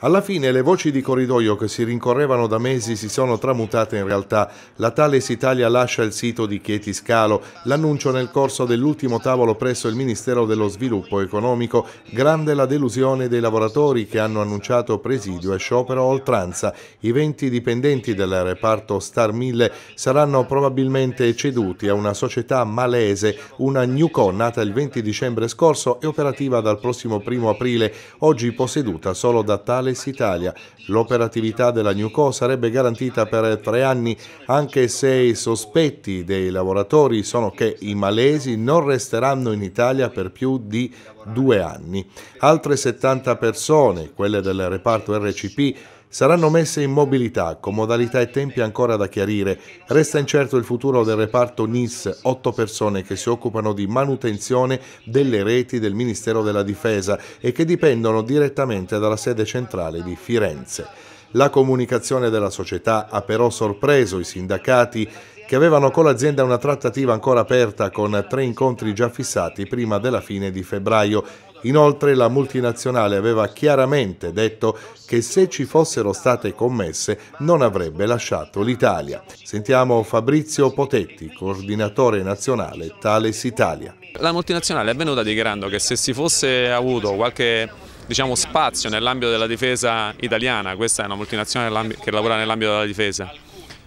Alla fine le voci di corridoio che si rincorrevano da mesi si sono tramutate in realtà. La Thales Italia lascia il sito di Chieti Scalo, l'annuncio nel corso dell'ultimo tavolo presso il Ministero dello Sviluppo Economico, grande la delusione dei lavoratori che hanno annunciato presidio e sciopero a oltranza. I 20 dipendenti del reparto Star 1000 saranno probabilmente ceduti a una società malese, una Newco nata il 20 dicembre scorso e operativa dal prossimo 1 aprile, oggi posseduta solo solo da Thales Italia. L'operatività della Newco sarebbe garantita per tre anni anche se i sospetti dei lavoratori sono che i malesi non resteranno in Italia per più di due anni. Altre 70 persone, quelle del reparto RCP, saranno messe in mobilità con modalità e tempi ancora da chiarire. Resta incerto il futuro del reparto NIS, otto persone che si occupano di manutenzione delle reti del Ministero della Difesa e che dipendono direttamente dalla sede centrale di Firenze. La comunicazione della società ha però sorpreso i sindacati che avevano con l'azienda una trattativa ancora aperta con tre incontri già fissati prima della fine di febbraio Inoltre la multinazionale aveva chiaramente detto che se ci fossero state commesse non avrebbe lasciato l'Italia. Sentiamo Fabrizio Potetti, coordinatore nazionale Thales Italia. La multinazionale è venuta dichiarando che se si fosse avuto qualche diciamo, spazio nell'ambito della difesa italiana, questa è una multinazionale che lavora nell'ambito della difesa,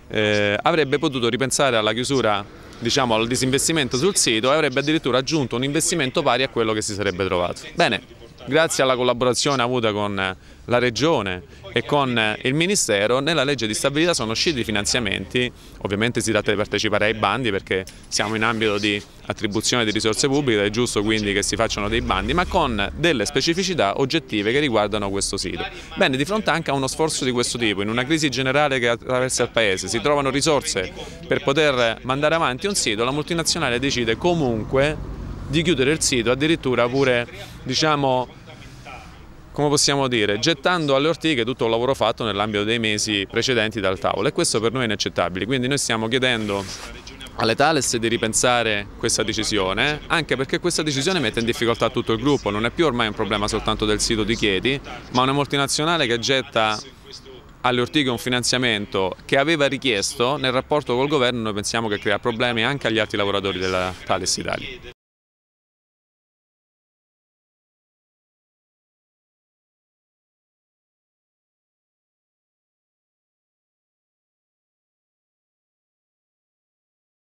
eh, avrebbe potuto ripensare alla chiusura diciamo, al disinvestimento sul sito e avrebbe addirittura aggiunto un investimento pari a quello che si sarebbe trovato. Bene, grazie alla collaborazione avuta con la Regione e con il Ministero, nella legge di stabilità sono usciti i finanziamenti, ovviamente si tratta di partecipare ai bandi perché siamo in ambito di attribuzione di risorse pubbliche, è giusto quindi che si facciano dei bandi, ma con delle specificità oggettive che riguardano questo sito. Bene, di fronte anche a uno sforzo di questo tipo, in una crisi generale che attraversa il Paese, si trovano risorse per poter mandare avanti un sito, la multinazionale decide comunque di chiudere il sito, addirittura pure diciamo, come possiamo dire, gettando alle ortiche tutto il lavoro fatto nell'ambito dei mesi precedenti dal tavolo e questo per noi è inaccettabile, quindi noi stiamo chiedendo alle Thales di ripensare questa decisione, anche perché questa decisione mette in difficoltà tutto il gruppo, non è più ormai un problema soltanto del sito di Chieti, ma una multinazionale che getta alle ortiche un finanziamento che aveva richiesto nel rapporto col governo, noi pensiamo che crea problemi anche agli altri lavoratori della Thales Italia.